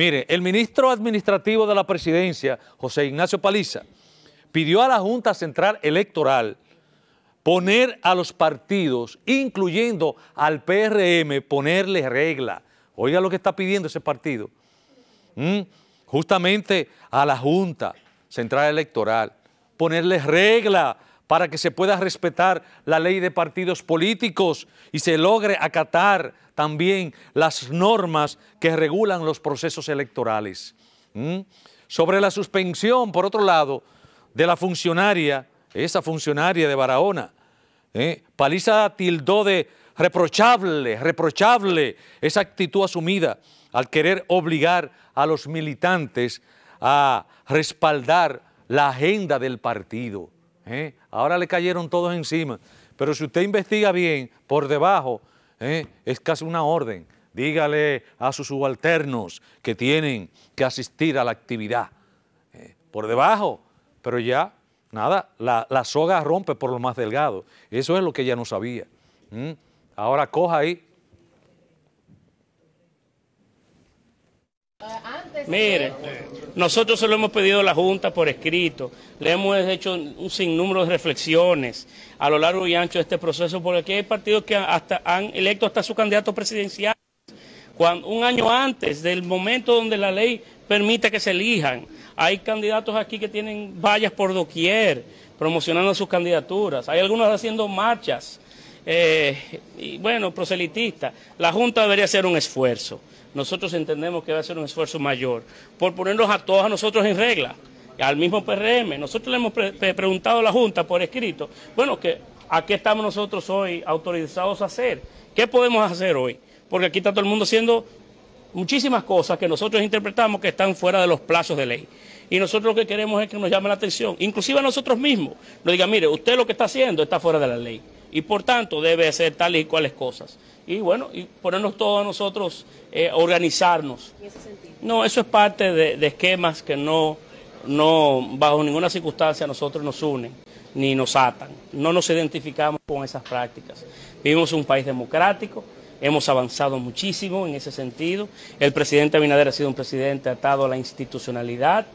Mire, el ministro administrativo de la presidencia, José Ignacio Paliza, pidió a la Junta Central Electoral poner a los partidos, incluyendo al PRM, ponerle regla. Oiga lo que está pidiendo ese partido. ¿Mm? justamente a la Junta Central Electoral, ponerle regla para que se pueda respetar la ley de partidos políticos y se logre acatar también las normas que regulan los procesos electorales. ¿Mm? Sobre la suspensión, por otro lado, de la funcionaria, esa funcionaria de Barahona, ¿eh? Paliza tildó de reprochable, reprochable esa actitud asumida al querer obligar a los militantes a respaldar la agenda del partido. ¿eh? Ahora le cayeron todos encima. Pero si usted investiga bien, por debajo, ¿eh? es casi una orden. Dígale a sus subalternos que tienen que asistir a la actividad. ¿eh? Por debajo, pero ya, nada, la, soga rompe por lo más delgado. Eso es lo que ya no sabía. Ahora coja ahí Mire, nosotros se lo hemos pedido a la Junta por escrito, le hemos hecho un sinnúmero de reflexiones a lo largo y ancho de este proceso, porque aquí hay partidos que hasta han electo hasta su candidato presidencial un año antes del momento donde la ley permite que se elijan. Hay candidatos aquí que tienen vallas por doquier promocionando sus candidaturas, hay algunos haciendo marchas eh, y bueno, proselitista La Junta debería hacer un esfuerzo. Nosotros entendemos que va a ser un esfuerzo mayor por ponernos a todos nosotros en regla, al mismo PRM. Nosotros le hemos preguntado a la Junta por escrito, bueno, que, ¿a qué estamos nosotros hoy autorizados a hacer? ¿Qué podemos hacer hoy? Porque aquí está todo el mundo haciendo muchísimas cosas que nosotros interpretamos que están fuera de los plazos de ley. Y nosotros lo que queremos es que nos llame la atención, inclusive a nosotros mismos. Nos diga, mire, usted lo que está haciendo está fuera de la ley y por tanto debe hacer tales y cuales cosas. Y bueno, y ponernos todos nosotros, eh, organizarnos. no, eso es parte de, esquemas que no, no, bajo ninguna circunstancia nosotros nos unen ni nos atan. No nos identificamos con esas prácticas. Vivimos un país democrático, hemos avanzado muchísimo en ese sentido. El presidente Abinader ha sido un presidente atado a la institucionalidad.